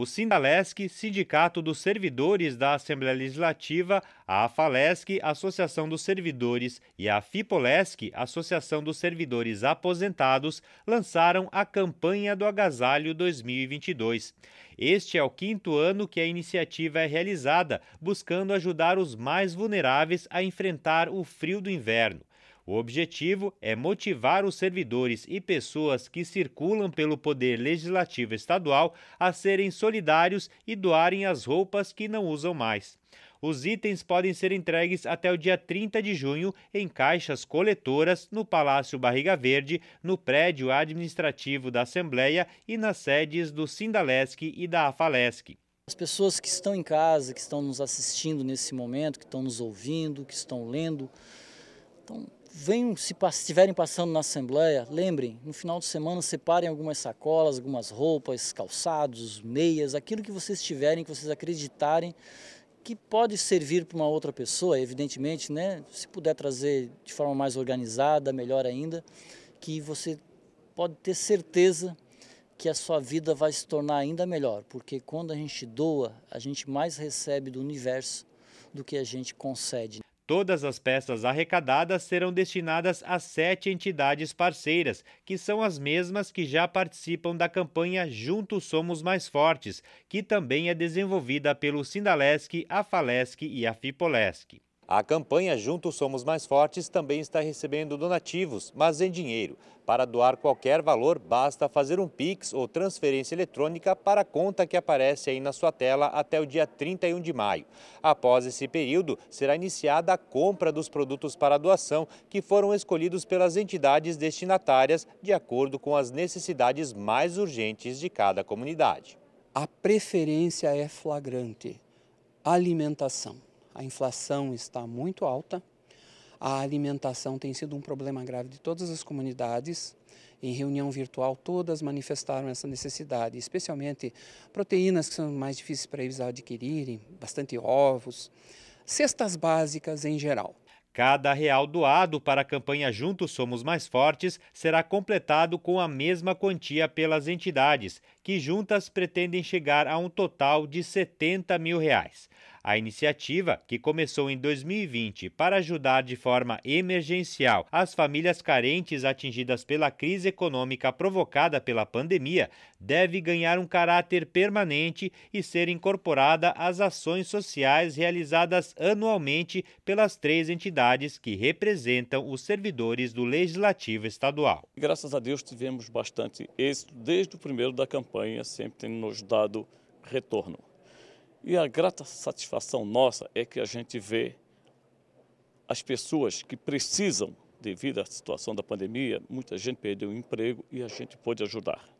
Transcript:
o Sindalesc, Sindicato dos Servidores da Assembleia Legislativa, a AFALESC, Associação dos Servidores, e a FIPOLESC, Associação dos Servidores Aposentados, lançaram a campanha do Agasalho 2022. Este é o quinto ano que a iniciativa é realizada, buscando ajudar os mais vulneráveis a enfrentar o frio do inverno. O objetivo é motivar os servidores e pessoas que circulam pelo Poder Legislativo Estadual a serem solidários e doarem as roupas que não usam mais. Os itens podem ser entregues até o dia 30 de junho em caixas coletoras no Palácio Barriga Verde, no prédio administrativo da Assembleia e nas sedes do Sindalesc e da Afalesc. As pessoas que estão em casa, que estão nos assistindo nesse momento, que estão nos ouvindo, que estão lendo, então, venham, se estiverem passando na Assembleia, lembrem, no final de semana separem algumas sacolas, algumas roupas, calçados, meias, aquilo que vocês tiverem, que vocês acreditarem que pode servir para uma outra pessoa, evidentemente, né? Se puder trazer de forma mais organizada, melhor ainda, que você pode ter certeza que a sua vida vai se tornar ainda melhor, porque quando a gente doa, a gente mais recebe do universo do que a gente concede. Todas as peças arrecadadas serão destinadas a sete entidades parceiras, que são as mesmas que já participam da campanha Juntos Somos Mais Fortes, que também é desenvolvida pelo Sindalesc, a Falesc e a Fipolesc. A campanha Juntos Somos Mais Fortes também está recebendo donativos, mas em dinheiro. Para doar qualquer valor, basta fazer um Pix ou transferência eletrônica para a conta que aparece aí na sua tela até o dia 31 de maio. Após esse período, será iniciada a compra dos produtos para doação, que foram escolhidos pelas entidades destinatárias de acordo com as necessidades mais urgentes de cada comunidade. A preferência é flagrante. Alimentação a inflação está muito alta, a alimentação tem sido um problema grave de todas as comunidades. Em reunião virtual, todas manifestaram essa necessidade, especialmente proteínas que são mais difíceis para eles adquirirem, bastante ovos, cestas básicas em geral. Cada real doado para a campanha Juntos Somos Mais Fortes será completado com a mesma quantia pelas entidades, que juntas pretendem chegar a um total de 70 mil reais. A iniciativa, que começou em 2020 para ajudar de forma emergencial as famílias carentes atingidas pela crise econômica provocada pela pandemia, deve ganhar um caráter permanente e ser incorporada às ações sociais realizadas anualmente pelas três entidades que representam os servidores do Legislativo Estadual. Graças a Deus tivemos bastante êxito desde o primeiro da campanha, sempre tem nos dado retorno. E a grata satisfação nossa é que a gente vê as pessoas que precisam, devido à situação da pandemia, muita gente perdeu o emprego e a gente pôde ajudar.